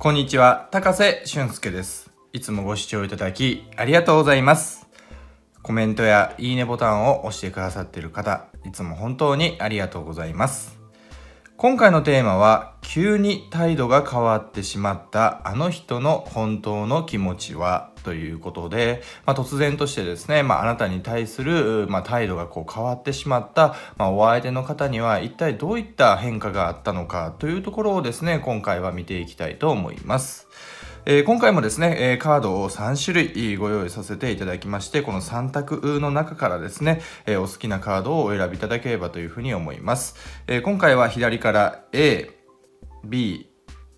こんにちは、高瀬俊介です。いつもご視聴いただきありがとうございます。コメントやいいねボタンを押してくださっている方、いつも本当にありがとうございます。今回のテーマは急に態度が変わってしまったあの人の本当の気持ちはということで、まあ、突然としてですね、まあ、あなたに対する、まあ、態度がこう変わってしまった、まあ、お相手の方には一体どういった変化があったのかというところをですね今回は見ていきたいと思います。えー、今回もですね、えカードを3種類ご用意させていただきまして、この3択の中からですね、えお好きなカードをお選びいただければというふうに思います。え今回は左から A、B、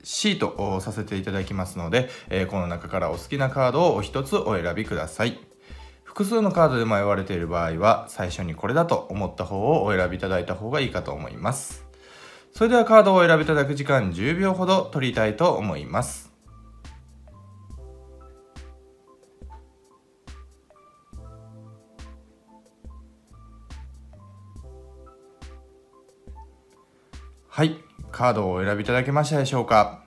C とさせていただきますので、えこの中からお好きなカードをお一つお選びください。複数のカードで迷われている場合は、最初にこれだと思った方をお選びいただいた方がいいかと思います。それではカードをお選びいただく時間10秒ほど取りたいと思います。はい、カードをお選びいただけましたでしょうか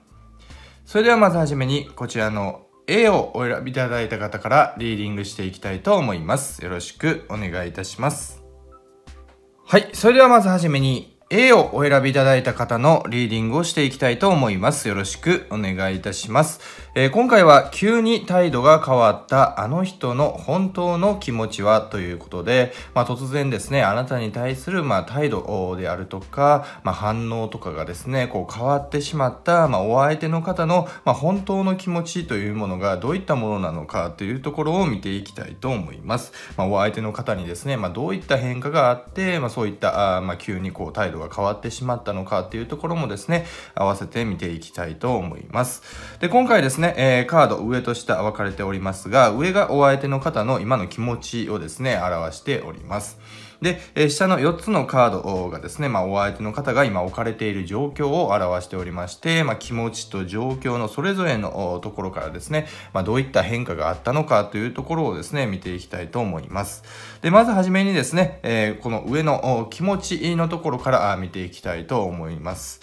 それではまずはじめにこちらの A をお選びいただいた方からリーディングしていきたいと思います。よろしくお願いいたします。はい、それではまずはじめに A をお選びいただいた方のリーディングをしていきたいと思います。よろしくお願いいたします。えー、今回は急に態度が変わったあの人の本当の気持ちはということで、まあ、突然ですね、あなたに対するま態度であるとか、まあ、反応とかがですね、こう変わってしまった、まあ、お相手の方のま本当の気持ちというものがどういったものなのかというところを見ていきたいと思います。まお相手の方にですね、まどういった変化があって、まそういったあ、ま急にこう態度が変わってしまったのかっていうところもですね、合わせて見ていきたいと思います。で、今回ですね、ね、えー、カード上と下分かれておりますが、上がお相手の方の今の気持ちをですね、表しております。で、えー、下の4つのカードがですね、まあ、お相手の方が今置かれている状況を表しておりまして、まあ、気持ちと状況のそれぞれのところからですね、まあ、どういった変化があったのかというところをですね、見ていきたいと思います。で、まずはじめにですね、えー、この上の気持ちのところから見ていきたいと思います。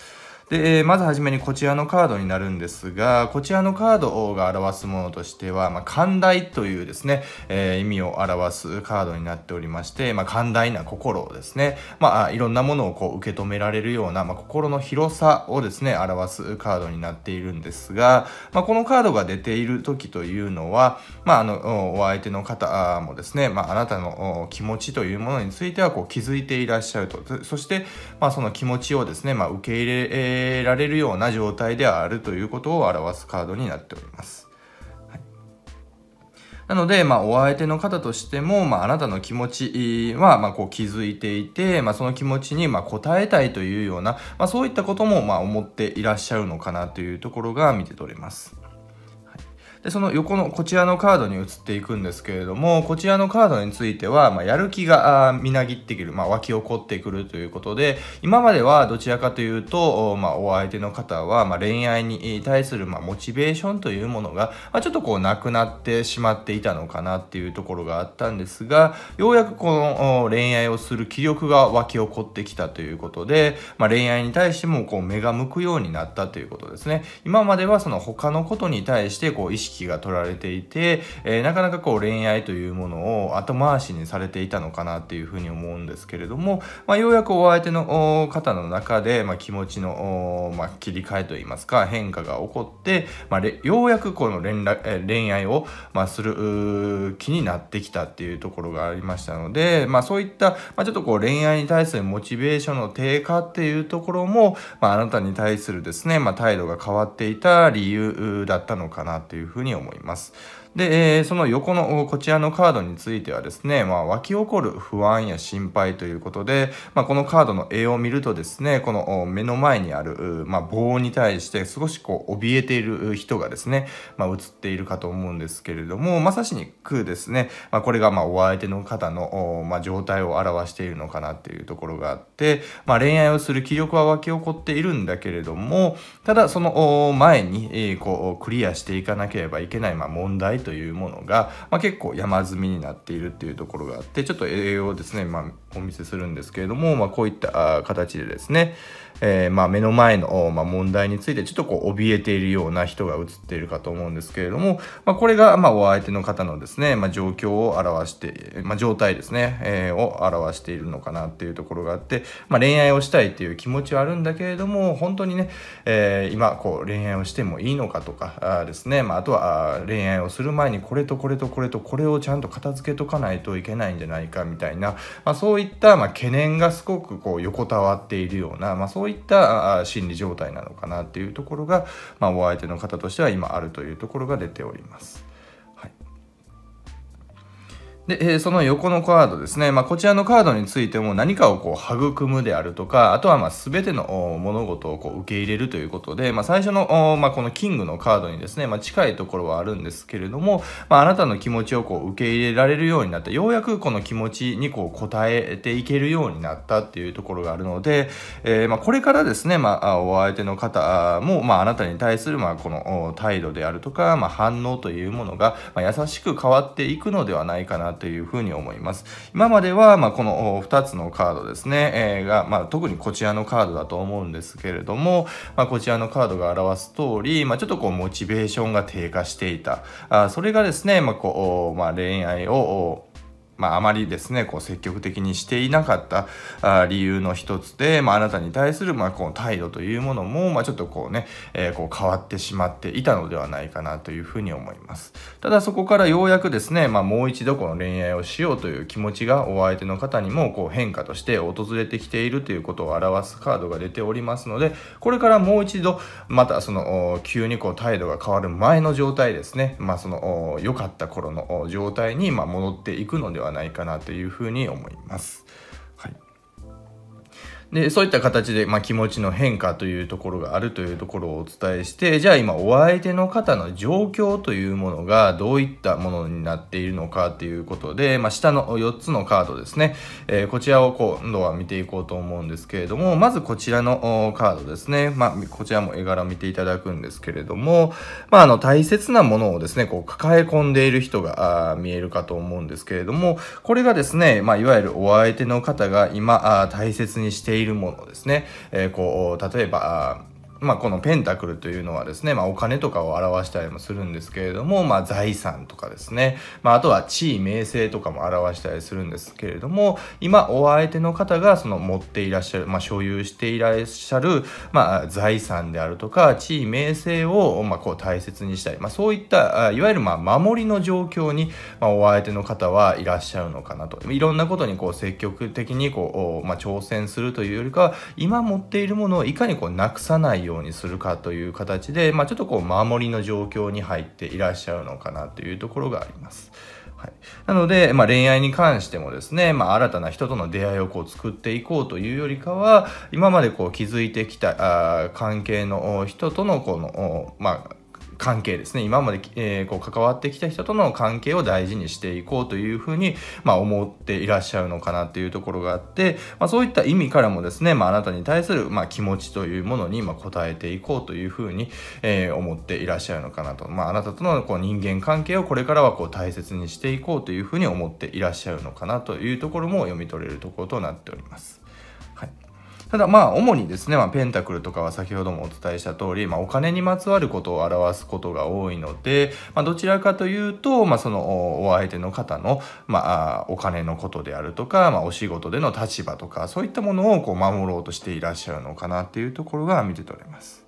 で、まずはじめにこちらのカードになるんですが、こちらのカードが表すものとしては、まあ、寛大というですね、えー、意味を表すカードになっておりまして、まあ、寛大な心ですね、まあ、いろんなものをこう受け止められるような、まあ、心の広さをですね、表すカードになっているんですが、まあ、このカードが出ている時というのは、まあ、あの、お相手の方もですね、まあ、あなたの気持ちというものについてはこう気づいていらっしゃると、そして、まあ、その気持ちをですね、まあ、受け入れえられるような状態であるということを表すカードになっております。はい、なので、まあ、お相手の方としても、まあ、あなたの気持ちは、まあ、こう気づいていて、まあ、その気持ちに、ま応えたいというような、まそういったことも、ま思っていらっしゃるのかなというところが見て取れます。でその横のこちらのカードに移っていくんですけれどもこちらのカードについては、まあ、やる気がみなぎってくる、まあ、湧き起こってくるということで今まではどちらかというと、まあ、お相手の方は、まあ、恋愛に対する、まあ、モチベーションというものが、まあ、ちょっとこうなくなってしまっていたのかなっていうところがあったんですがようやくこの恋愛をする気力が湧き起こってきたということで、まあ、恋愛に対してもこう目が向くようになったということですね。今まではその他のことに対してこう意識識が取られていて、えー、なかなかこう恋愛というものを後回しにされていたのかなっていうふうに思うんですけれども、まあ、ようやくお相手の方の中で、まあ、気持ちの、まあ、切り替えといいますか変化が起こって、まあ、ようやくこの連絡恋愛を、まあ、する気になってきたっていうところがありましたので、まあ、そういった、まあ、ちょっとこう恋愛に対するモチベーションの低下っていうところも、まあ、あなたに対するですね、まあ、態度が変わっていた理由だったのかなっていうふうにうに思います。で、えー、その横のこちらのカードについてはですね、まあ、湧き起こる不安や心配ということで、まあ、このカードの絵を見るとですね、この目の前にある、まあ、棒に対して少しこう怯えている人がですね、まあ、映っているかと思うんですけれども、まさしに空ですね、まあ、これがまあお相手の方の、まあ、状態を表しているのかなっていうところがあって、まあ、恋愛をする気力は湧き起こっているんだけれども、ただその前に、えこうクリアしていかなければいけない、まあ、問題というものが、まあ、結構山積みになっているっていうところがあってちょっと栄養をですね、まあ、お見せするんですけれども、まあ、こういった形でですね、えー、ま目の前の、ま問題についてちょっとこう怯えているような人が映っているかと思うんですけれども、まこれが、まお相手の方のですね、ま状況を表して、ま状態ですね、えー、を表しているのかなっていうところがあって、ま恋愛をしたいっていう気持ちはあるんだけれども本当にね、えー、今こう恋愛をしてもいいのかとかですね、まあとは恋愛をするる前にこれとこれとこれとこれをちゃんと片付けとかないといけないんじゃないかみたいな、まあ、そういったま懸念がすごくこう横たわっているような、まあ、そういった心理状態なのかなっていうところが、まお相手の方としては今あるというところが出ております。で、えその横のカードですね、まあ、こちらのカードについても何かをこう育むであるとかあとはまあ全ての物事をこう受け入れるということで、まあ、最初の、まあ、このキングのカードにですね、まあ、近いところはあるんですけれども、まあ、あなたの気持ちをこう受け入れられるようになってようやくこの気持ちにこう応えていけるようになったっていうところがあるので、えー、まあこれからですね、まあ、お相手の方も、まあ、あなたに対するまあこの態度であるとか、まあ、反応というものが、まあ、優しく変わっていくのではないかなというふうに思います。今までは、まあ、この2つのカードですね、えー、が、まあ、特にこちらのカードだと思うんですけれども、まあ、こちらのカードが表す通り、まあ、ちょっとこう、モチベーションが低下していた。あそれがですね、まあ、こう、まあ、恋愛を、まあ、あまりですね、こう積極的にしていなかった理由の一つで、まあ、あなたに対する、まあ、この態度というものも、まあ、ちょっとこうね、えー、こう変わってしまっていたのではないかなというふうに思います。ただそこからようやくですね、まあ、もう一度この恋愛をしようという気持ちがお相手の方にもこう変化として訪れてきているということを表すカードが出ておりますので、これからもう一度、またその、急にこう態度が変わる前の状態ですね、まあ、その、良かった頃の状態に、まあ、戻っていくのではないかなというふうに思います。でそういった形で、まあ、気持ちの変化というところがあるというところをお伝えしてじゃあ今お相手の方の状況というものがどういったものになっているのかということで、まあ、下の4つのカードですね、えー、こちらを今度は見ていこうと思うんですけれどもまずこちらのカードですね、まあ、こちらも絵柄見ていただくんですけれども、まあ、あの大切なものをですねこう抱え込んでいる人が見えるかと思うんですけれどもこれがですね、まあ、いわゆるお相手の方が今大切にしているいるものですね、えこう例えばまあ、このペンタクルというのはですね、まあ、お金とかを表したりもするんですけれども、まあ、財産とかですね、まあ、あとは地位名声とかも表したりするんですけれども今お相手の方がその持っていらっしゃる、まあ、所有していらっしゃる、まあ、財産であるとか地位名声をまあこう大切にしたり、まあ、そういったいわゆるまあ守りの状況に、まあ、お相手の方はいらっしゃるのかなといろんなことにこう積極的にこう、まあ、挑戦するというよりか今持っているものをいかにこうなくさないようようにするかという形で、まあ、ちょっとこう守りの状況に入っていらっしゃるのかなというところがあります。はい、なので、まあ、恋愛に関してもですね、まあ、新たな人との出会いをこう作っていこうというよりかは今までこう築いてきたあ関係の人とのこの、まあ、関係ですね今まで、えー、こう関わってきた人との関係を大事にしていこうというふうに、まあ、思っていらっしゃるのかなっていうところがあって、まあ、そういった意味からもですね、まあ、あなたに対する、まあ、気持ちというものに、まあ、応えていこうというふうに、えー、思っていらっしゃるのかなと、まあ、あなたとのこう人間関係をこれからはこう大切にしていこうというふうに思っていらっしゃるのかなというところも読み取れるところとなっております。ただまあ主にですね、まあ、ペンタクルとかは先ほどもお伝えした通り、まあ、お金にまつわることを表すことが多いので、まあ、どちらかというと、まあ、そのお相手の方の、まあ、お金のことであるとか、まあ、お仕事での立場とかそういったものをこう守ろうとしていらっしゃるのかなっていうところが見て取れます。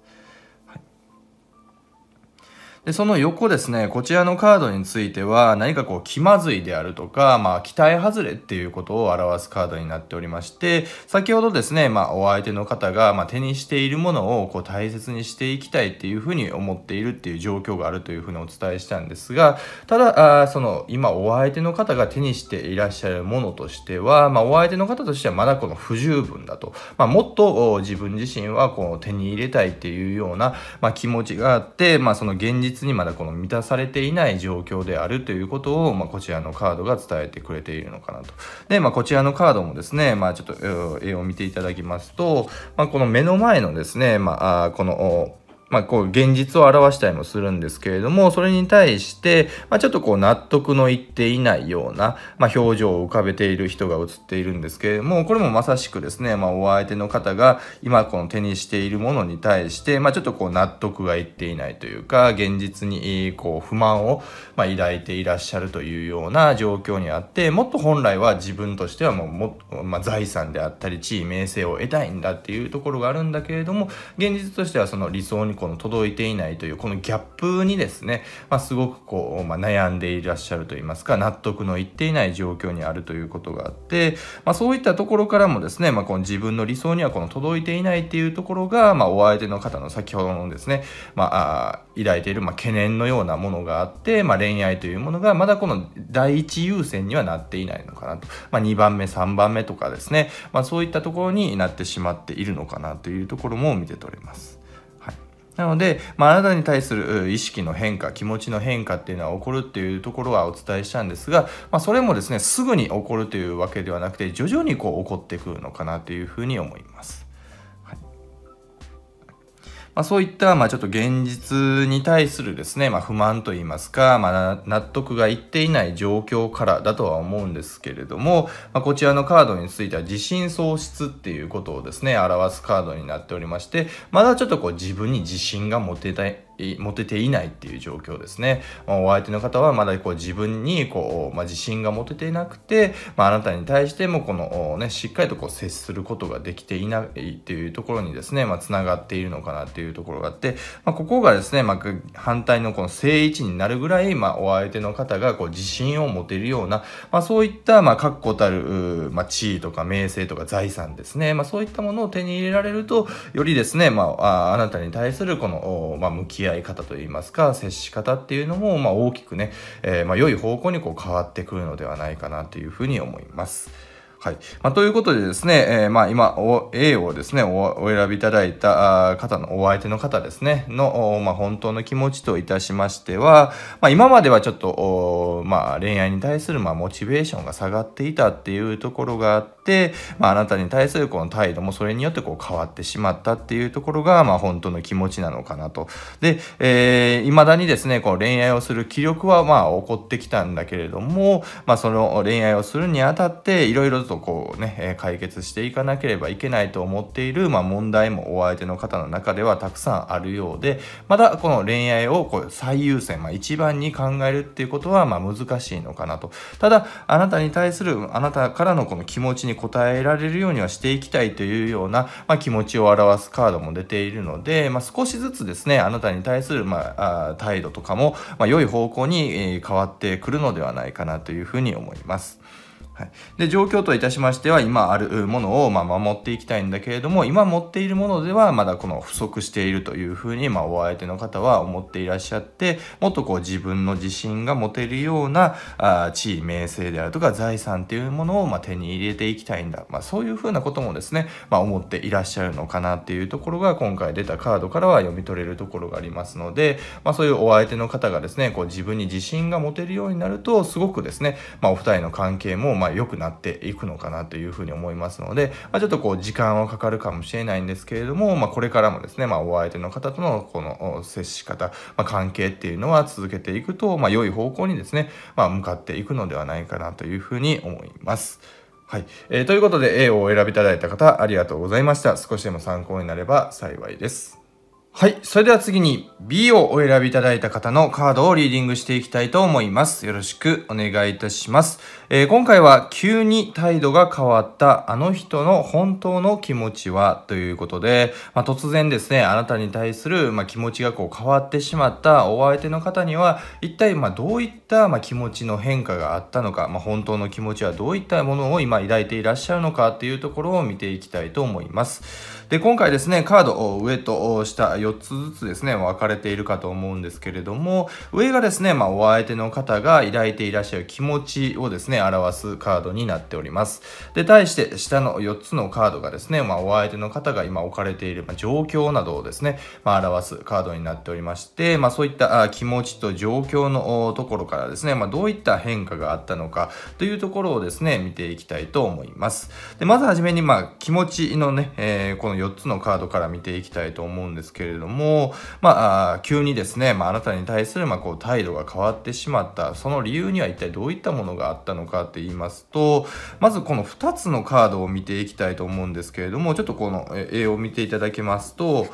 で、その横ですね、こちらのカードについては、何かこう、気まずいであるとか、まあ、期待外れっていうことを表すカードになっておりまして、先ほどですね、まあ、お相手の方が、まあ、手にしているものを、こう、大切にしていきたいっていうふうに思っているっていう状況があるというふうにお伝えしたんですが、ただ、あその、今、お相手の方が手にしていらっしゃるものとしては、まあ、お相手の方としてはまだこの不十分だと、まあ、もっと自分自身はこう手に入れたいっていうような、まあ、気持ちがあって、まあ、その現実実にまだこの満たされていない状況であるということを、まあ、こちらのカードが伝えてくれているのかなと。で、まあ、こちらのカードもですね、まあ、ちょっと絵を見ていただきますと、まあ、この目の前のですね、まあ、このまあ、こう現実を表したりもするんですけれども、それに対して、まあ、ちょっとこう納得のいっていないような、まあ、表情を浮かべている人が映っているんですけれども、これもまさしくですね、まあ、お相手の方が今この手にしているものに対して、まあ、ちょっとこう納得がいっていないというか、現実にこう不満をまあ抱いていらっしゃるというような状況にあって、もっと本来は自分としてはもうも、まあ、財産であったり、地位、名声を得たいんだっていうところがあるんだけれども、現実としてはその理想にこの届いていないというこのギャップにですね、まあ、すごくこう、まあ、悩んでいらっしゃるといいますか納得のいっていない状況にあるということがあって、まあ、そういったところからもですね、まあ、この自分の理想にはこの届いていないっていうところが、まあ、お相手の方の先ほどのですね、まあ、抱いている、まあ、懸念のようなものがあって、まあ、恋愛というものがまだこの第一優先にはなっていないのかなと、まあ、2番目3番目とかですね、まあ、そういったところになってしまっているのかなというところも見て取れます。なので、まあ、あなたに対する意識の変化、気持ちの変化っていうのは起こるっていうところはお伝えしたんですが、まあ、それもですね、すぐに起こるというわけではなくて、徐々にこう起こってくるのかなというふうに思います。まあ、そういった、まあ、ちょっと現実に対するですね、まあ、不満といいますか、まあ、納得がいっていない状況からだとは思うんですけれども、まあ、こちらのカードについては自信喪失っていうことをですね、表すカードになっておりまして、まだちょっとこう自分に自信が持てたい、持てていないっていう状況ですね、まあ、お相手の方はまだこう自分にこう、まあ、自信が持てていなくて、まあ、あなたに対してもこの、ね、しっかりとこう接することができていないっていうところにですね、まあ、つながっているのかなっていうところがあって、まあ、ここがですね、まあ、反対のこの正位置になるぐらい、まあ、お相手の方がこう自信を持てるような、まあ、そういった、まあ、確固たる、まあ、地位とか名声とか財産ですね、まあ、そういったものを手に入れられるとよりですね、まあ、あなたに対するこの、まあ、向き合い方といいますか接し方っていうのも、まあ、大きくね、えー、まあ、良い方向にこう変わってくるのではないかなというふうに思います。はいまあ、ということでですね、えー、まあ、今、A をですねお、お選びいただいた方の、お相手の方ですね、の、まあ、本当の気持ちといたしましては、まあ、今まではちょっと、まあ、恋愛に対する、まあ、モチベーションが下がっていたっていうところがあって、まあ、あなたに対するこの態度もそれによってこう変わってしまったっていうところが、まあ、本当の気持ちなのかなと。で、えー、未だにですね、この恋愛をする気力は、まあ、起こってきたんだけれども、まあ、その恋愛をするにあたって、いろいろととこうね、解決していかなければいけないと思っている、まあ、問題もお相手の方の中ではたくさんあるようで、まだこの恋愛をこう最優先、まあ、一番に考えるっていうことはまあ難しいのかなと。ただ、あなたに対する、あなたからのこの気持ちに応えられるようにはしていきたいというような、まあ、気持ちを表すカードも出ているので、まあ、少しずつですね、あなたに対する、まあ、態度とかも、まあ、良い方向に変わってくるのではないかなというふうに思います。はい、で状況といたしましては今あるものをま守っていきたいんだけれども今持っているものではまだこの不足しているというふうにまお相手の方は思っていらっしゃってもっとこう自分の自信が持てるようなあ地位名声であるとか財産っていうものをま手に入れていきたいんだ、まあ、そういうふうなこともですね、まあ、思っていらっしゃるのかなっていうところが今回出たカードからは読み取れるところがありますので、まあ、そういうお相手の方がですねこう自分に自信が持てるようになるとすごくですね、まお二人の関係もままあ、良くなっていくのかなというふうに思いますので、まあ、ちょっとこう時間はかかるかもしれないんですけれども、まあ、これからもですね、まあ、お相手の方とのこの接し方、まあ、関係っていうのは続けていくと、まあ、良い方向にですね、まあ、向かっていくのではないかなというふうに思います。はい、えー、ということで A をお選びいただいた方ありがとうございました少しでも参考になれば幸いですはい。それでは次に B をお選びいただいた方のカードをリーディングしていきたいと思います。よろしくお願いいたします。えー、今回は急に態度が変わったあの人の本当の気持ちはということで、まあ、突然ですね、あなたに対する、まあ、気持ちがこう変わってしまったお相手の方には、一体まあどういった、まあ、気持ちの変化があったのか、まあ、本当の気持ちはどういったものを今抱いていらっしゃるのかっていうところを見ていきたいと思います。で、今回ですね、カード上と下4つずつですね、分かれているかと思うんですけれども、上がですね、まあ、お相手の方が抱いていらっしゃる気持ちをですね、表すカードになっております。で、対して下の4つのカードがですね、まあ、お相手の方が今置かれている、ま状況などをですね、まあ、表すカードになっておりまして、まあ、そういった気持ちと状況のところからですね、まどういった変化があったのかというところをですね、見ていきたいと思います。で、まずはじめに、まあ、気持ちのね、えー、この4つのカードから見ていきたいと思うんですけれども、まあ、急にですね、まあなたに対するまこう態度が変わってしまったその理由には一体どういったものがあったのかかって言いますと、まずこの2つのカードを見ていきたいと思うんですけれども、ちょっとこの絵を見ていただきますと、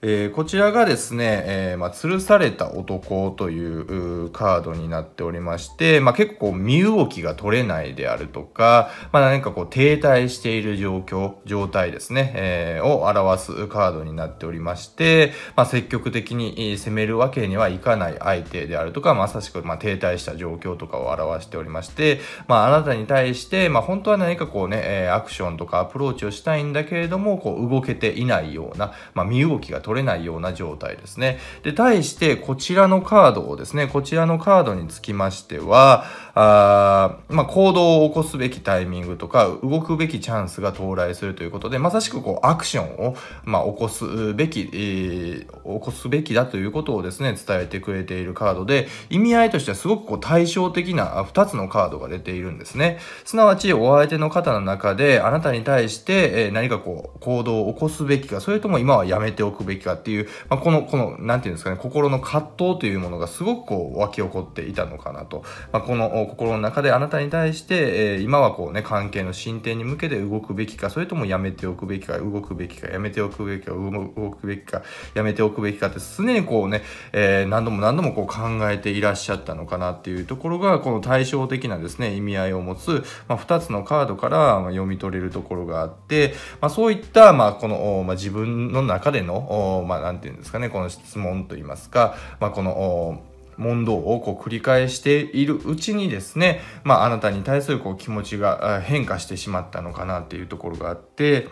えー、こちらがですね、えー、まあ、吊るされた男というカードになっておりまして、まあ、結構身動きが取れないであるとか、まあ、何かこう停滞している状況、状態ですね、えー、を表すカードになっておりまして、ま積極的に攻めるわけにはいかない相手であるとか、まさしくま停滞した状況とかを表しておりまして、まあ、なたに対して、ま本当は何かこうね、アクションとかアプローチをしたいんだけれども、こう動けていないような、ま身動きが取れない取れないような状態ですね。で、対してこちらのカードをですね、こちらのカードにつきましては、あまあ、行動を起こすべきタイミングとか、動くべきチャンスが到来するということで、まさしくこう、アクションを、まあ、起こすべき、えー、起こすべきだということをですね、伝えてくれているカードで、意味合いとしてはすごくこう、対照的な2つのカードが出ているんですね。すなわち、お相手の方の中で、あなたに対して、えー、何かこう、行動を起こすべきか、それとも今はやめておくべきかっていう、まあ、この、この、何て言うんですかね、心の葛藤というものがすごくこう、湧き起こっていたのかなと。まあ、この、心の中であなたに対して、えー、今はこうね、関係の進展に向けて動くべきか、それともやめておくべきか、動くべきか、やめておくべきか、動くべきか、やめておくべきかって常にこうね、えー、何度も何度もこう考えていらっしゃったのかなっていうところが、この対照的なですね、意味合いを持つ、まあ、2つのカードから読み取れるところがあって、まあ、そういった、まあ、この、まあ、自分の中での、まあ、て言うんですかね、この質問といいますか、まあ、この、問答をこう繰り返しているうちにですね、まあ、あなたに対するこう気持ちが変化してしまったのかなっていうところがあって、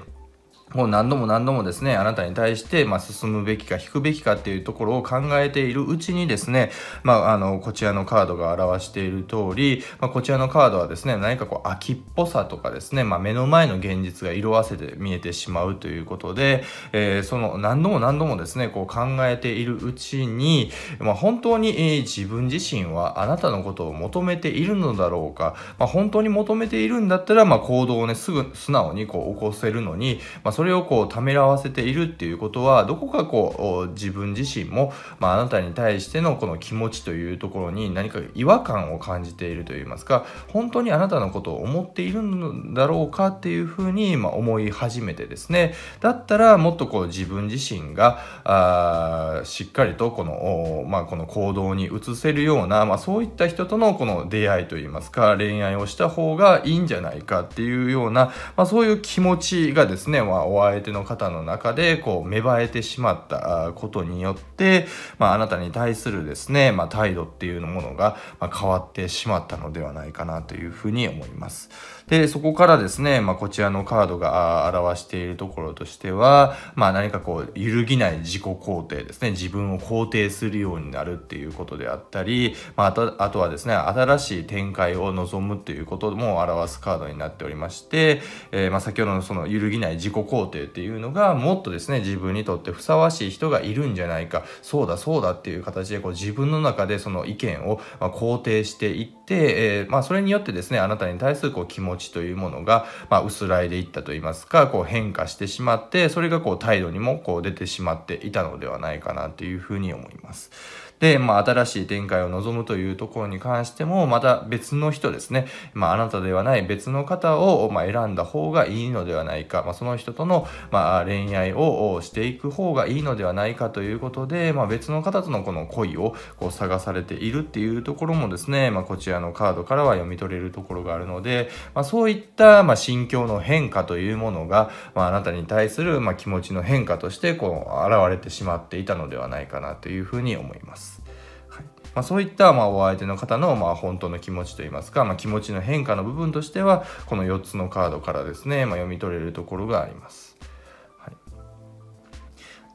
もう何度も何度もですね、あなたに対して、まあ、進むべきか引くべきかっていうところを考えているうちにですね、まあ、あの、こちらのカードが表している通り、まあ、こちらのカードはですね、何かこう、秋っぽさとかですね、まあ、目の前の現実が色あせて見えてしまうということで、えー、その、何度も何度もですね、こう考えているうちに、まあ、本当に、えー、自分自身はあなたのことを求めているのだろうか、まあ、本当に求めているんだったら、まあ、行動をね、すぐ、素直にこう、起こせるのに、まあ、それれをこうためらわせているっていうことはどこかこう自分自身も、まあ、あなたに対してのこの気持ちというところに何か違和感を感じているといいますか本当にあなたのことを思っているんだろうかっていうふうに、まあ、思い始めてですねだったらもっとこう自分自身があしっかりとこの,、まあ、この行動に移せるような、まあ、そういった人とのこの出会いといいますか恋愛をした方がいいんじゃないかっていうような、まあ、そういう気持ちがですね、まあお相手の方の中で、こう、芽生えてしまったことによって、まあ、あなたに対するですね、まあ、態度っていうものが、ま変わってしまったのではないかなというふうに思います。で、そこからですね、まあ、こちらのカードが表しているところとしては、まあ、何かこう、揺るぎない自己肯定ですね、自分を肯定するようになるっていうことであったり、まあ、あとはですね、新しい展開を望むということも表すカードになっておりまして、えー、まあ、先ほどのその揺るぎない自己肯定っていうのが、もっとですね、自分にとってふさわしい人がいるんじゃないか、そうだそうだっていう形で、こう、自分の中でその意見を肯定していって、、えー、まあ、それによってですね、あなたに対するこう気持ちというものが、まあ、薄らいでいったといいますか、こう変化してしまって、それがこう態度にもこう出てしまっていたのではないかなというふうに思います。で、まあ、新しい展開を望むというところに関しても、また別の人ですね、まあ、あなたではない別の方を、ま選んだ方がいいのではないか、まあ、その人との、ま恋愛をしていく方がいいのではないかということで、まあ、別の方とのこの恋をこう探されているっていうところもですね、まあ、こちらのカードからは読み取れるところがあるので、まあ、そういった、ま心境の変化というものが、まあ、あなたに対する、ま気持ちの変化としてこう現れてしまっていたのではないかなというふうに思います。まあ、そういったまあお相手の方のまあ本当の気持ちといいますか、まあ、気持ちの変化の部分としてはこの4つのカードからですね、まあ、読み取れるところがあります。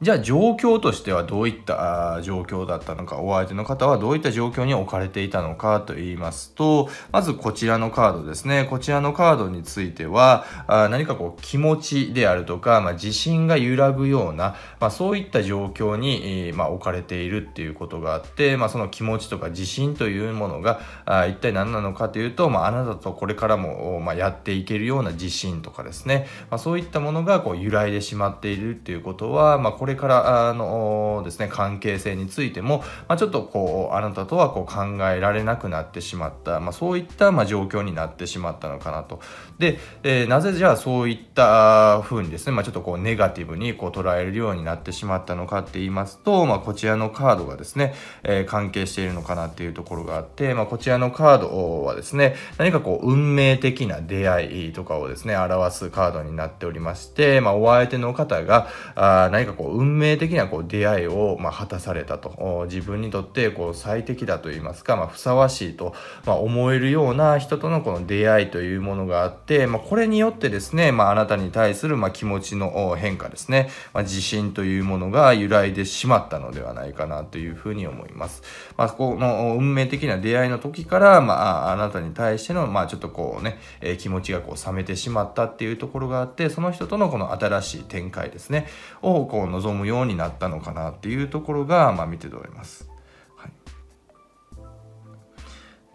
じゃあ状況としてはどういった状況だったのか、お相手の方はどういった状況に置かれていたのかと言いますと、まずこちらのカードですね。こちらのカードについては、あ何かこう気持ちであるとか、まあ、自信が揺らぐような、まあ、そういった状況に、えー、まあ、置かれているっていうことがあって、まあ、その気持ちとか自信というものがあ一体何なのかというと、まあ、あなたとこれからも、まあ、やっていけるような自信とかですね、まあ、そういったものがこう揺らいでしまっているっていうことは、まあ、これれからあのですね関係性についても、まあ、ちょっとこうあなたとはこう考えられなくなってしまった、まあ、そういった、まあ、状況になってしまったのかなと。で、えー、なぜじゃあそういった風にですね、まあ、ちょっとこうネガティブにこう捉えるようになってしまったのかって言いますと、まあ、こちらのカードがですね、えー、関係しているのかなっていうところがあって、まあ、こちらのカードはですね何かこう運命的な出会いとかをですね表すカードになっておりまして、まあ、お相手の方があ何かこう運命的なこう出会いをま果たされたと自分にとってこう最適だと言いますか、まあ、ふさわしいと、ま思えるような人とのこの出会いというものがあって、まあ、これによってですね、まあ、なたに対するま気持ちの変化ですね、ま自信というものが揺らいでしまったのではないかなというふうに思います。まこの運命的な出会いの時から、まあ、あなたに対しての、まちょっとこうね、え気持ちがこう冷めてしまったっていうところがあってその人とのこの新しい展開ですねをこう望むようになったのかなっていうところが、まあ、見て取れます。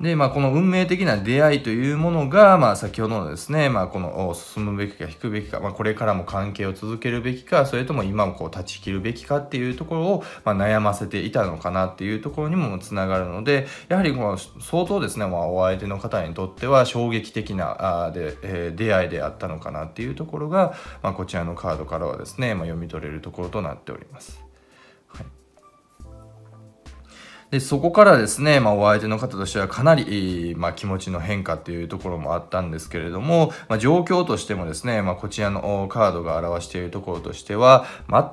で、まあ、この運命的な出会いというものが、まあ、先ほどのですね、まあ、この進むべきか引くべきか、まあ、これからも関係を続けるべきか、それとも今もこう断ち切るべきかっていうところを、まあ、悩ませていたのかなっていうところにもつながるので、やはりこの相当ですね、まあ、お相手の方にとっては衝撃的なあで、えー、出会いであったのかなっていうところが、まあ、こちらのカードからはですね、まあ、読み取れるところとなっております。でそこからですね、まあ、お相手の方としてはかなり、まあ、気持ちの変化っていうところもあったんですけれども、まあ、状況としてもですね、まあ、こちらのカードが表しているところとしては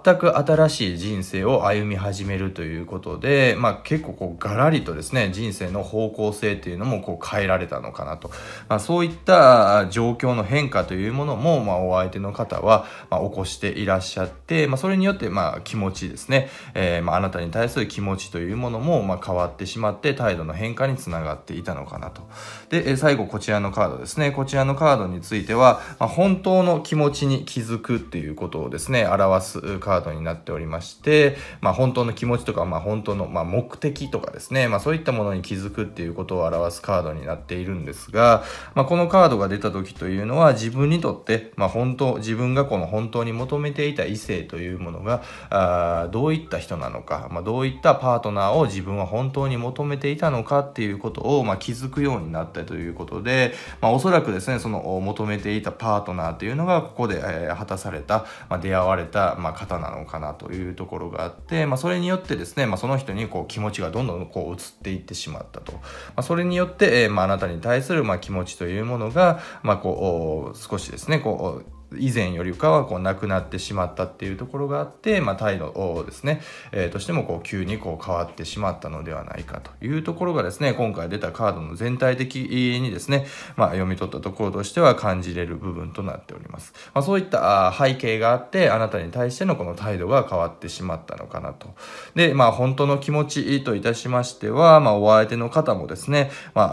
全く新しい人生を歩み始めるということで、まあ、結構こうガラリとですね人生の方向性っていうのもこう変えられたのかなと、まあ、そういった状況の変化というものも、まあ、お相手の方は、まあ、起こしていらっしゃって、まあ、それによってまあ気持ちですね、えーまあなたに対する気持ちというものもま変わってしまって態度の変化につながっていたのかなと。で、最後こちらのカードですね。こちらのカードについては、ま本当の気持ちに気づくっていうことをですね、表すカードになっておりまして、まあ、本当の気持ちとか、まあ、本当の、ま目的とかですね、まあ、そういったものに気づくっていうことを表すカードになっているんですが、まあ、このカードが出た時というのは自分にとって、ま本当、自分がこの本当に求めていた異性というものが、あどういった人なのか、まどういったパートナーを自分分は本当に求めていたのかっていうことを、まあ、気づくようになったということで、まあ、おそらくですねその求めていたパートナーというのがここで、えー、果たされた、まあ、出会われた、まあ、方なのかなというところがあって、まあ、それによってですね、まあ、その人にこう気持ちがどんどんこう移っていってしまったと、まあ、それによって、えーまあ、あなたに対する、まあ、気持ちというものが、まあ、こう少しですねこう以前よりかはこうなくなってしまったっていうところがあって、まあ、タイですね、えー、としてもこう急にこう変わってしまったのではないかというところがですね今回出たカードの全体的にですね、まあ、読み取ったところとしては感じれる部分となっております、まあ、そういった背景があってあなたに対してのこの態度が変わってしまったのかなとでまあ本当の気持ちといたしましては、まあ、お相手の方もですね、ま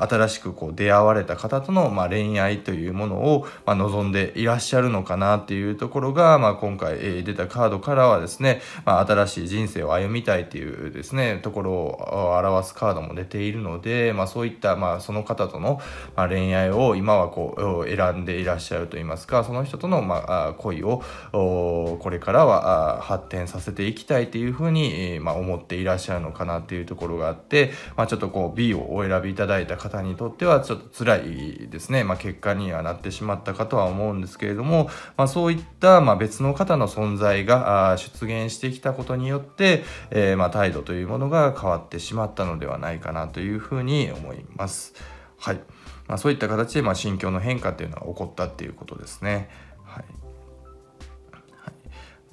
あ、新しくこう出会われた方とのまあ恋愛というものをまあ望んでいららっしゃるのかなっていうところが、まあ、今回、え出たカードからはですね、まあ、新しい人生を歩みたいっていうですね、ところを表すカードも出ているので、まあ、そういった、まあ、その方との、ま恋愛を今はこう選んでいらっしゃるといいますか、その人との、まあ、恋をこれからは発展させていきたいというふうに、まあ、思っていらっしゃるのかなっていうところがあって、まあ、ちょっとこう B をお選びいただいた方にとってはちょっと辛いですね、まあ、結果にはなってしまったかとは思うんですけどけれども、まあ、そういった、まあ、別の方の存在が出現してきたことによって、えー、まあ、態度というものが変わってしまったのではないかなというふうに思います。はいまあ、そういった形で、ま心境の変化っていうのは起こったっていうことですね。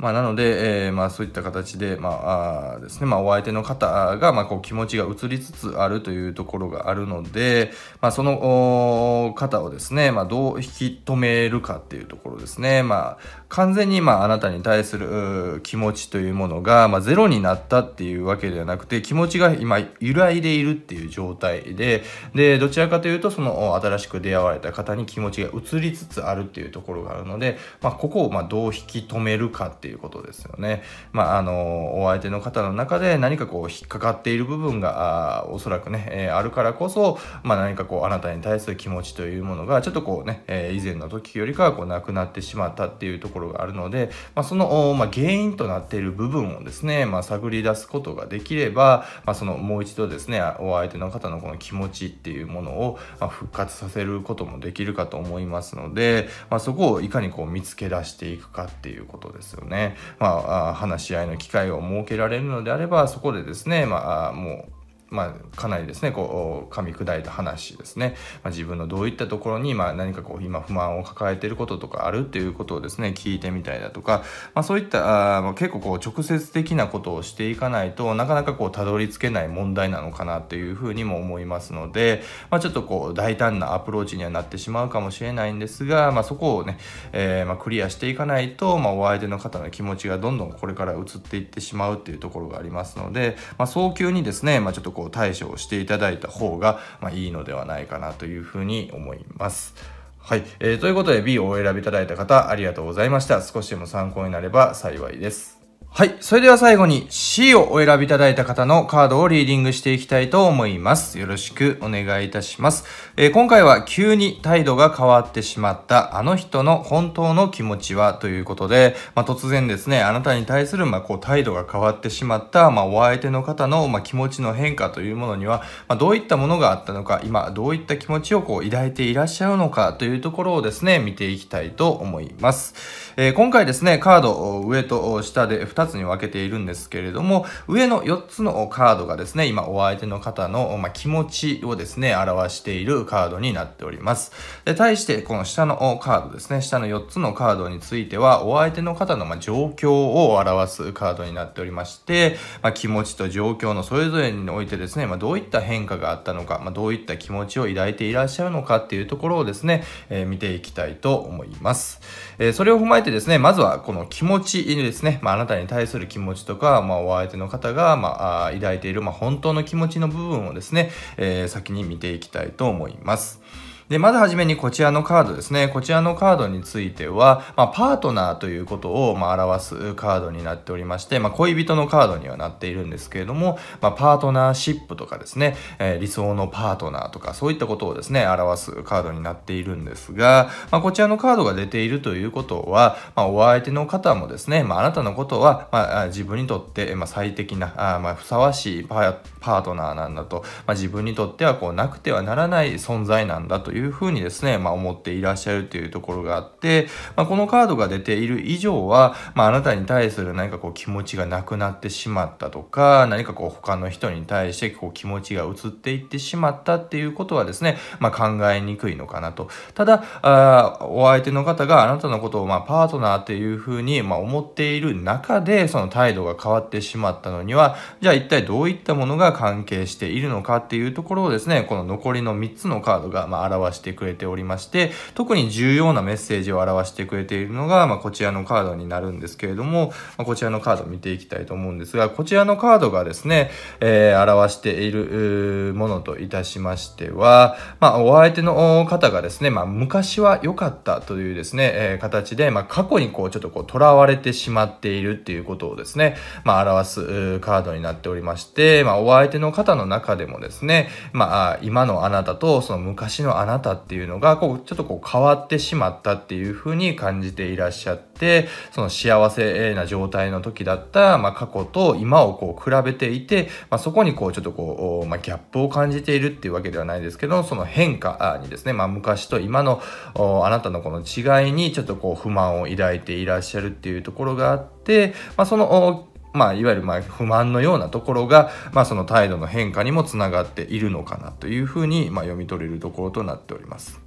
まあ、なので、えー、まあ、そういった形で、まあですねまあ、お相手の方が、まこう気持ちが移りつつあるというところがあるので、まあ、その方をですね、まどう引き止めるかっていうところですね、ま完全に今あなたに対する気持ちというものが、まあ、ゼロになったっていうわけではなくて気持ちが今揺らいでいるっていう状態ででどちらかというとその新しく出会われた方に気持ちが移りつつあるっていうところがあるので、まあ、ここをまどう引き止めるかっていうことですよね。まあ、あのお相手の方の中で何かこう引っかかっている部分があおそらくね、えー、あるからこそ、ま何かこうあなたに対する気持ちというものがちょっとこうね、えー、以前の時よりかはこうなくなってしまったっていうところところがあるので、まあ、その、まあ、原因となっている部分をですね、まあ、探り出すことができれば、まあ、そのもう一度ですねお相手の方のこの気持ちっていうものを、ま復活させることもできるかと思いますので、まそこをいかにこう見つけ出していくかっていうことですよね。まあ、話し合いの機会を設けられるのであればそこでですね、まあ、もうまあ、かなりですねこう噛み砕いた話ですね、まあ、自分のどういったところに、まあ、何かこう今不満を抱えていることとかあるっていうことをですね聞いてみたりだとか、まあ、そういったあ結構こう直接的なことをしていかないとなかなかこうたどり着けない問題なのかなっていうふうにも思いますので、まあ、ちょっとこう大胆なアプローチにはなってしまうかもしれないんですが、まあ、そこをね、えー、まあクリアしていかないと、まあ、お相手の方の気持ちがどんどんこれから移っていってしまうっていうところがありますので、まあ、早急にですね、まあ、ちょっとこう対処をしていただいた方が、まあ、いいのではないかなというふうに思います。はい、えー、ということで B をお選びいただいた方ありがとうございました。少しでも参考になれば幸いです。はい。それでは最後に C をお選びいただいた方のカードをリーディングしていきたいと思います。よろしくお願いいたします。えー、今回は急に態度が変わってしまったあの人の本当の気持ちはということで、まあ、突然ですね、あなたに対する、まあ、こう態度が変わってしまった、まあ、お相手の方の、まあ、気持ちの変化というものには、まあ、どういったものがあったのか、今どういった気持ちをこう抱いていらっしゃるのかというところをですね、見ていきたいと思います。えー、今回ですね、カード上と下で2つに分けているんですけれども、上の4つのカードがですね、今お相手の方の、まあ、気持ちをですね、表しているカードになっております。で、対してこの下のカードですね、下の4つのカードについては、お相手の方のま状況を表すカードになっておりまして、まあ、気持ちと状況のそれぞれにおいてですね、まあ、どういった変化があったのか、まあ、どういった気持ちを抱いていらっしゃるのかっていうところをですね、えー、見ていきたいと思います。えー、それを踏まえてですね、まずはこの気持ちにですね、まあなたに対する気持ちとか、まあ、お相手の方が、まあ、抱いている、まあ、本当の気持ちの部分をですね、えー、先に見ていきたいと思います。います。で、まずはじめにこちらのカードですね。こちらのカードについては、まあ、パートナーということを、まあ、表すカードになっておりまして、まあ、恋人のカードにはなっているんですけれども、まあ、パートナーシップとかですね、えー、理想のパートナーとか、そういったことをですね、表すカードになっているんですが、まあ、こちらのカードが出ているということは、まあ、お相手の方もですね、まあ、あなたのことは、まあ、自分にとって、まあ、最適な、あまあ、ふさわしいパーパートナーなんだと、まあ、自分にとってはこうなくてはならない存在なんだというふうにですね、まあ、思っていらっしゃるというところがあって、まあ、このカードが出ている以上は、まあ、あなたに対する何かこう気持ちがなくなってしまったとか何かこう他の人に対してこう気持ちが移っていってしまったっていうことはですね、まあ、考えにくいのかなとただあお相手の方があなたのことをまあパートナーというふうにまあ思っている中でその態度が変わってしまったのにはじゃあ一体どういったものがが関係しているのかっていうところをですね、この残りの3つのカードがま表してくれておりまして、特に重要なメッセージを表してくれているのが、まこちらのカードになるんですけれども、まこちらのカードを見ていきたいと思うんですが、こちらのカードがですね、えー、表しているものといたしましては、まあ、お相手の方がですね、まあ、昔は良かったというですね、えー、形で、まあ、過去にこう、ちょっとこう、囚われてしまっているっていうことをですね、まあ、表すカードになっておりまして、まあ、お相相手の方の中でもですね、まあ、今のあなたとその昔のあなたっていうのが、こう、ちょっとこう変わってしまったっていうふうに感じていらっしゃって、その幸せな状態の時だった、まあ、過去と今をこう比べていて、まあ、そこにこう、ちょっとこう、まあ、ギャップを感じているっていうわけではないですけど、その変化にですね、まあ、昔と今のあなたのこの違いにちょっとこう不満を抱いていらっしゃるっていうところがあって、まあ、そのまあ、いわゆるま不満のようなところが、まあ、その態度の変化にもつながっているのかなというふうに、ま読み取れるところとなっております。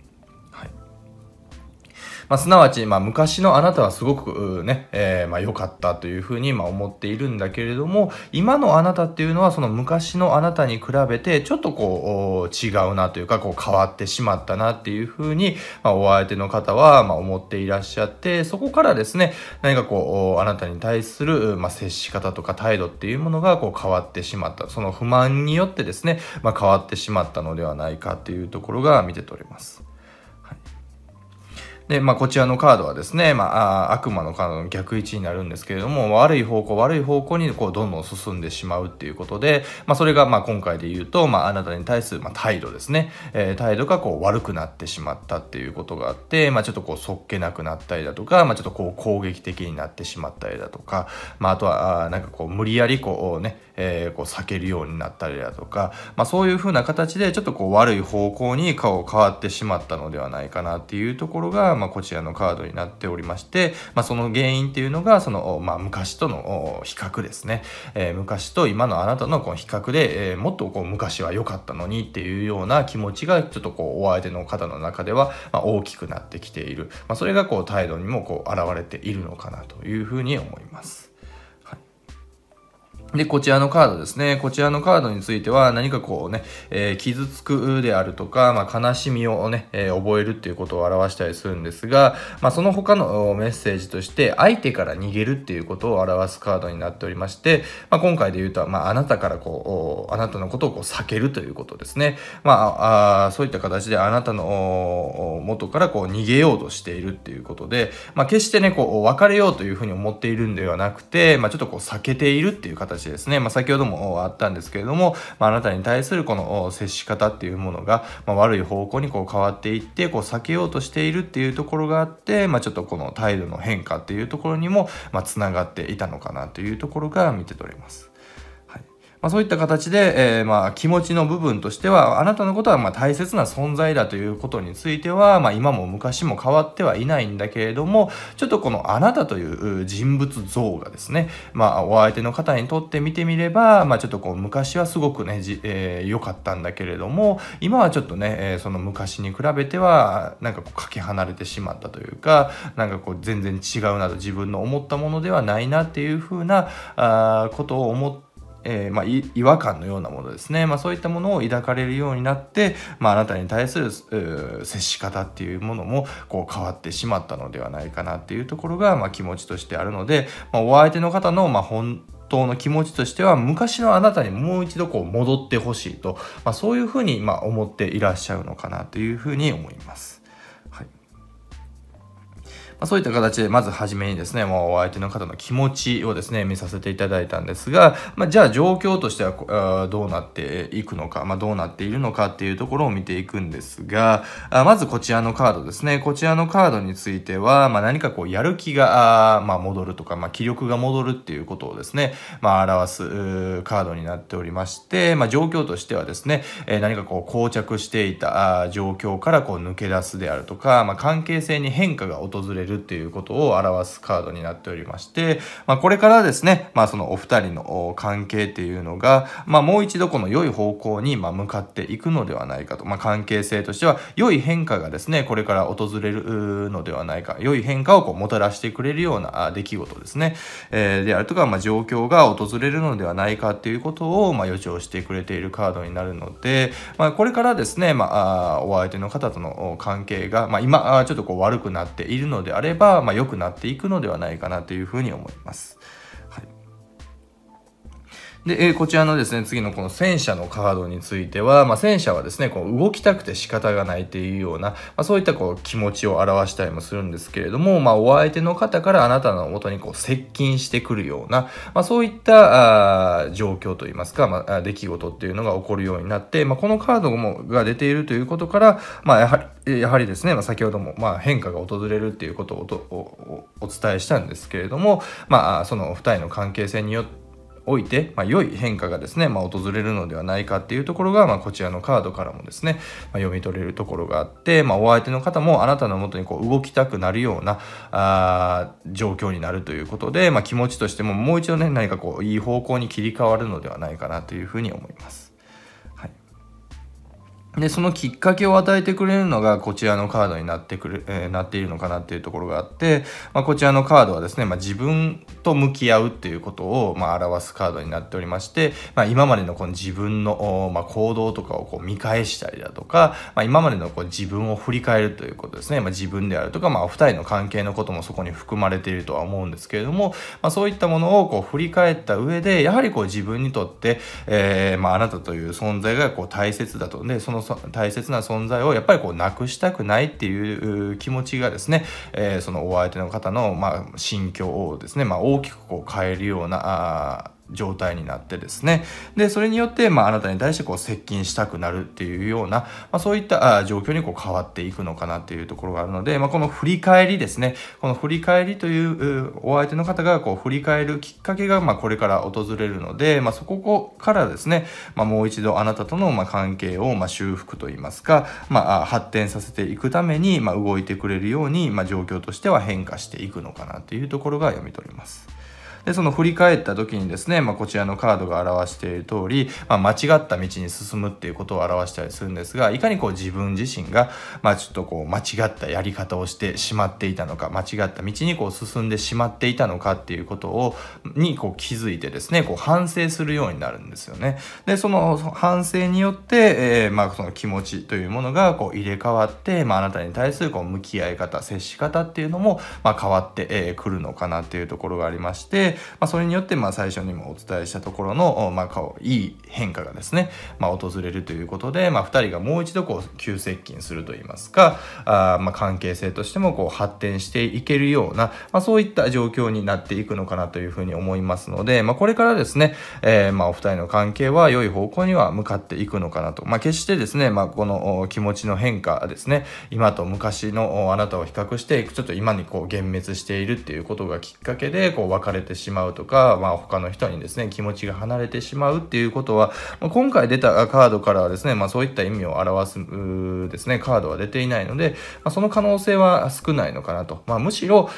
まあ、すなわち、まあ、昔のあなたはすごくね、えー、まあ、良かったというふうに、まあ、思っているんだけれども、今のあなたっていうのは、その昔のあなたに比べて、ちょっとこう、違うなというか、こう、変わってしまったなっていうふうに、まあ、お相手の方は、まあ、思っていらっしゃって、そこからですね、何かこう、あなたに対する、まあ、接し方とか態度っていうものが、こう、変わってしまった。その不満によってですね、まあ、変わってしまったのではないかというところが見て取れます。で、まあ、こちらのカードはですね、まあ、悪魔のカードの逆位置になるんですけれども、悪い方向、悪い方向にこうどんどん進んでしまうっていうことで、まあ、それがま今回で言うと、まあ、あなたに対するま態度ですね、えー、態度がこう悪くなってしまったっていうことがあって、まあ、ちょっとこう、そっけなくなったりだとか、まあ、ちょっとこう、攻撃的になってしまったりだとか、まあ、あとは、あなんかこう、無理やりこうね、えー、こう避けるようになったりだとか、まあ、そういうふうな形でちょっとこう悪い方向に顔変わってしまったのではないかなっていうところが、まあ、こちらのカードになっておりまして、まあ、その原因っていうのがその、まあ、昔との比較ですね、えー、昔と今のあなたのこの比較で、えー、もっとこう昔は良かったのにっていうような気持ちがちょっとこうお相手の方の中では、まあ、大きくなってきている、まあ、それがこう態度にもこう現れているのかなというふうに思います。で、こちらのカードですね。こちらのカードについては何かこうね、えー、傷つくであるとか、まあ、悲しみをね、えー、覚えるっていうことを表したりするんですが、まあ、その他のメッセージとして、相手から逃げるっていうことを表すカードになっておりまして、まあ、今回で言うと、まあ、あなたからこう、あなたのことをこう避けるということですね。まあ、あそういった形であなたの元からこう逃げようとしているっていうことで、まあ、決してね、こう、別れようというふうに思っているんではなくて、まあ、ちょっとこう避けているっていう形しですね、まあ、先ほどもあったんですけれども、まあ、あなたに対するこの接し方っていうものが、まあ、悪い方向にこう変わっていってこう避けようとしているっていうところがあって、まあ、ちょっとこの態度の変化っていうところにも、まつながっていたのかなというところが見て取れます。まあ、そういった形で、えー、まあ気持ちの部分としてはあなたのことはま大切な存在だということについては、まあ、今も昔も変わってはいないんだけれどもちょっとこのあなたという人物像がですね、まあ、お相手の方にとって見てみれば、まあ、ちょっとこう昔はすごくね良、えー、かったんだけれども今はちょっとね、えー、その昔に比べてはなんかこうかけ離れてしまったというかなんかこう全然違うなど自分の思ったものではないなっていうふうなあことを思ってえー、まあ、違和感のようなものですね、まあ、そういったものを抱かれるようになって、まあ、あなたに対する接し方っていうものもこう変わってしまったのではないかなっていうところが、まあ、気持ちとしてあるので、まあ、お相手の方の、まあ、本当の気持ちとしては昔のあなたにもう一度こう戻ってほしいと、まあ、そういうふうにま思っていらっしゃるのかなというふうに思います。まそういった形でまず初めにですね、もうお相手の方の気持ちをですね、見させていただいたんですが、まあ、じゃあ状況としてはどうなっていくのか、まあ、どうなっているのかっていうところを見ていくんですが、あまずこちらのカードですね、こちらのカードについては、まあ、何かこうやる気が、ま戻るとか、ま気力が戻るっていうことをですね、ま表すカードになっておりまして、ま状況としてはですね、え何かこう膠着していた状況からこう抜け出すであるとか、ま関係性に変化が訪れるるっていうことを表すカードになっておりまして、まあ、これからですね、まあ、そのお二人の関係っていうのが、まあ、もう一度この良い方向に向かっていくのではないかと、まあ、関係性としては良い変化がですね、これから訪れるのではないか、良い変化をこうもたらしてくれるような出来事ですね、えー、であるとか、まあ、状況が訪れるのではないかっていうことを、まあ、予兆してくれているカードになるので、まあ、これからですね、まあ、お相手の方との関係が、まあ、今、ちょっとこう悪くなっているのであれば、まあ、良くなっていくのではないかなというふうに思います。で、えー、こちらのですね、次のこの戦車のカードについては、まあ、戦車はですね、こう動きたくて仕方がないっていうような、まあ、そういったこう気持ちを表したりもするんですけれども、まあ、お相手の方からあなたの元にこう接近してくるような、まあ、そういったあ状況といいますか、まあ、出来事っていうのが起こるようになって、まあ、このカードもが出ているということから、まあ、やはり、やはりですね、まあ、先ほども、まあ、変化が訪れるっていうことをお伝えしたんですけれども、まあ、その2人の関係性によって、おいて、まあ、良い変化がですね、まあ、訪れるのではないかっていうところが、まあ、こちらのカードからもですね、ま読み取れるところがあって、まあ、お相手の方もあなたのもとにこう動きたくなるようなあ状況になるということで、まあ、気持ちとしてももう一度ね何かこういい方向に切り替わるのではないかなというふうに思います。でそのきっかけを与えてくれるのがこちらのカードになってくる、えー、なっているのかなっていうところがあって、まあ、こちらのカードはですね、まあ、自分と向き合うっていうことを、まあ、表すカードになっておりまして、まあ、今までのこの自分の、まあ、行動とかをこう見返したりだとか、まあ、今までのこう自分を振り返るということですね、まあ、自分であるとか、まあ、お二人の関係のこともそこに含まれているとは思うんですけれども、まあ、そういったものをこう振り返った上でやはりこう自分にとって、えーまあなたという存在がこう大切だとでその大切な存在をやっぱりこうなくしたくないっていう気持ちがですね、えー、そのお相手の方の、まあ、心境をですね、まあ、大きくこう変えるようなあ状態になってですねでそれによって、まあ、あなたに対してこう接近したくなるっていうような、まあ、そういった状況にこう変わっていくのかなっていうところがあるので、まあ、この振り返りですねこの振り返りというお相手の方がこう振り返るきっかけが、まこれから訪れるので、まそこからですね、まもう一度あなたとの、ま関係を、ま修復といいますか、まあ、発展させていくために、ま動いてくれるように、ま状況としては変化していくのかなというところが読み取れます。でその振り返った時にですね、まあ、こちらのカードが表している通り、まあ、間違った道に進むっていうことを表したりするんですがいかにこう自分自身が、まあ、ちょっとこう間違ったやり方をしてしまっていたのか間違った道にこう進んでしまっていたのかっていうことをにこう気づいてですねこう反省するようになるんですよね。でその反省によって、えー、まあ、その気持ちというものがこう入れ替わって、まあ、あなたに対するこう向き合い方接し方っていうのも、ま変わってく、えるのかなっていうところがありまして、まあ、それによってまあ最初にもお伝えしたところの、まあ、いい変化がですね、まあ、訪れるということで、まあ、2人がもう一度こう急接近するといいますかあまあ関係性としてもこう発展していけるような、まあ、そういった状況になっていくのかなというふうに思いますので、まあ、これからですね、えー、まあお二人の関係は良い方向には向かっていくのかなと、まあ、決してですね、まあ、この気持ちの変化ですね今と昔のあなたを比較してちょっと今にこう幻滅しているっていうことがきっかけでこう別れてししまうとか、まあ、他の人にですね気持ちが離れてしまうっていうことは、まあ、今回出たカードからはですね、まあ、そういった意味を表すですねカードは出ていないので、まあ、その可能性は少ないのかなと、まあ、むしろ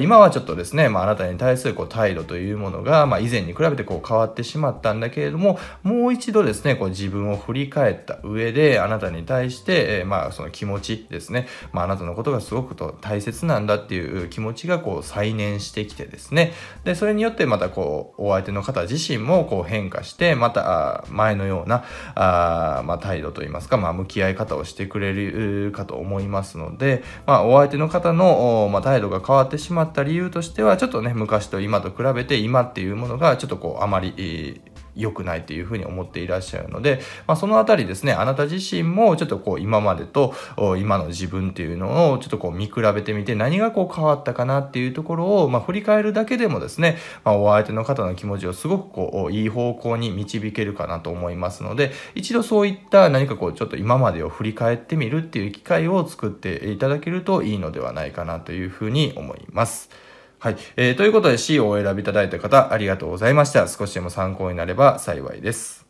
今はちょっとですね、まあ、なたに対するこう態度というものが、まあ、以前に比べてこう変わってしまったんだけれどももう一度ですねこう自分を振り返った上であなたに対して、えー、まあその気持ちですね、まあ、あなたのことがすごくと大切なんだっていう気持ちがこう再燃してきてですねでそれによってまたこうお相手の方自身もこう変化してまた前のようなあ、まあ、態度といいますか、まあ、向き合い方をしてくれるかと思いますので、まあ、お相手の方の、まあ、態度が変わってしまった理由としてはちょっとね昔と今と比べて今っていうものがちょっとこうあまり良くないっていうふうに思っていらっしゃるので、まあ、そのあたりですね、あなた自身もちょっとこう今までと今の自分っていうのをちょっとこう見比べてみて何がこう変わったかなっていうところを、まあ、振り返るだけでもですね、まあ、お相手の方の気持ちをすごくこういい方向に導けるかなと思いますので、一度そういった何かこうちょっと今までを振り返ってみるっていう機会を作っていただけるといいのではないかなというふうに思います。はい。えー、ということで C をお選びいただいた方、ありがとうございました。少しでも参考になれば幸いです。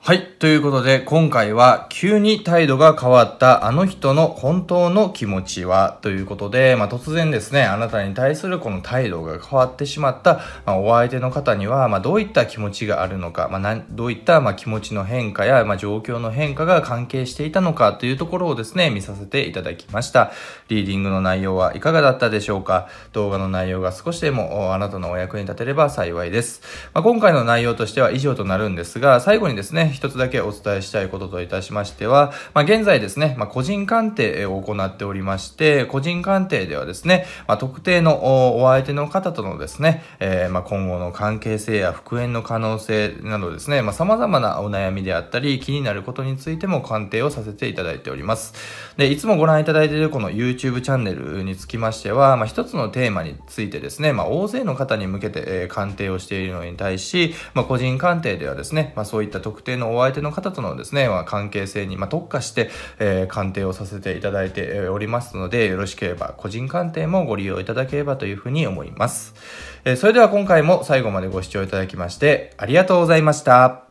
はい。ということで、今回は、急に態度が変わったあの人の本当の気持ちはということで、まあ、突然ですね、あなたに対するこの態度が変わってしまった、まあ、お相手の方には、まあ、どういった気持ちがあるのか、まあ、どういった、ま気持ちの変化や、ま状況の変化が関係していたのかというところをですね、見させていただきました。リーディングの内容はいかがだったでしょうか動画の内容が少しでもあなたのお役に立てれば幸いです。ま今回の内容としては以上となるんですが、最後にですね、一つだけお伝えしたいことといたしましては、まあ、現在ですね、まあ、個人鑑定を行っておりまして、個人鑑定ではですね、まあ、特定のお相手の方とのですね、えー、ま今後の関係性や復縁の可能性などですね、まあ、様々なお悩みであったり、気になることについても鑑定をさせていただいております。で、いつもご覧いただいているこの YouTube チャンネルにつきましては、まあ、一つのテーマについてですね、まあ、大勢の方に向けて、えー、鑑定をしているのに対し、まあ、個人鑑定ではですね、まあ、そういった特定のお相手の方とのですね、まあ、関係性に、まあ、特化して、えー、鑑定をさせていただいておりますので、よろしければ個人鑑定もご利用いただければというふうに思います。えー、それでは今回も最後までご視聴いただきまして、ありがとうございました。